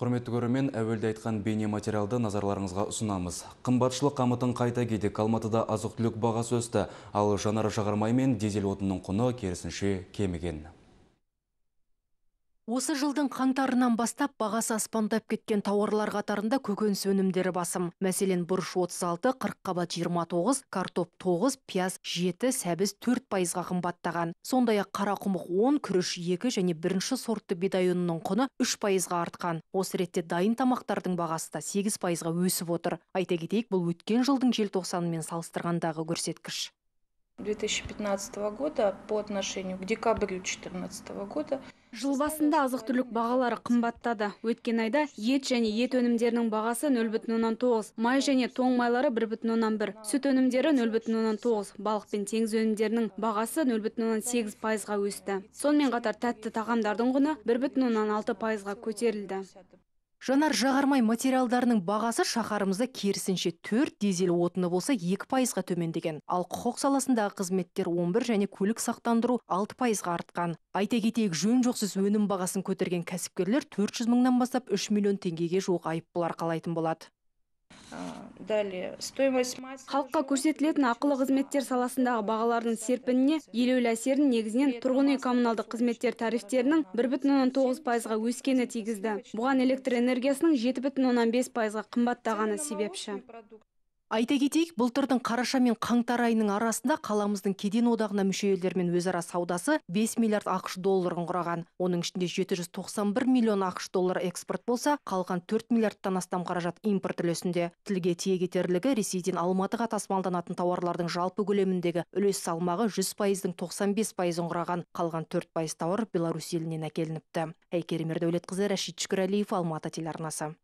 құрметті көрермен әуелді айтқан материалды назарларыңызға ұсынамыз қымбатшылық қамытын қайта кедік алматыда азық түлік бағасы өсті ал жанары жағармай мен дизель отының құны керісінше кемеген. Осы жылдың қаңтарынан бастап бағасы аспандап кеткен тауарлар қатарында көкөніс өнімдері басым. Мәселен, бұрыш 36, 40 қабат 29, картоп 9, пияз 7, сәбіз 4 пайызға қымбаттаған. Сондай ақ қарақұмық 10, күріш 2 және бірінші сортты бидай құны 3 пайызға артқан. Осы ретте дайын тамақтардың бағасы да 8 пайызға өсіп отыр. Айта кетейік, бұл өткен жылдың желтоқсанымен салыстырғандағы көрсеткіш. 2015 года по отношению к декабрю 2014 года жыл басында азық түлік бағалары қымбаттады өткен айда ет және ет өнімдерінің бағасы нөл май және тоң майлары бір бүтін оннан бір сүт өнімдері нөл бүтін балық пен теңіз өнімдерінің бағасы нөл бүтін пайызға өсті сонымен қатар тәтті тағамдардың құны бір бүтін оннан пайызға көтерілді жанар жағармай материалдарының бағасы шаһарымызда керісінше төрт дизель отыны болса екі пайызға төмендеген ал құқық саласындағы қызметтер 11 және көлік сақтандыру 6 пайызға артқан айта кетейік жөн жоқсыз өнім бағасын көтерген кәсіпкерлер 400 жүз мыңнан бастап 3 миллион теңгеге жуық айыппұл арқалайтын болады Қалққа халыққа көрсетілетін ақылы қызметтер саласындағы бағалардың серпініне елеулі әсерін негізінен тұрғын үй коммуналдық қызметтер тарифтерінің бір бүтін оннан тоғыз пайызға өскені тигізді бұған электр энергиясының жеті бүтін оннан бес пайызға қымбаттағаны себепші айта кетейік былтырдың қараша мен қаңтар айының арасында қаламыздың кеден одағына мүше елдермен өзара саудасы 5 миллиард ақш долларын құраған оның ішінде 791 миллион ақш доллары экспорт болса қалған 4 миллиардтан астам қаражат импорт үлесінде тілге тиек етерлігі ресейден алматыға тасымалданатын тауарлардың жалпы көлеміндегі үлес салмағы 100 пайыздың 95 пайызын құраған қалған 4 пайыз тауар беларусь елінен әкелініпті әйкерім ердәулетқызы рашид шүкірәлиев алматы телеарнасы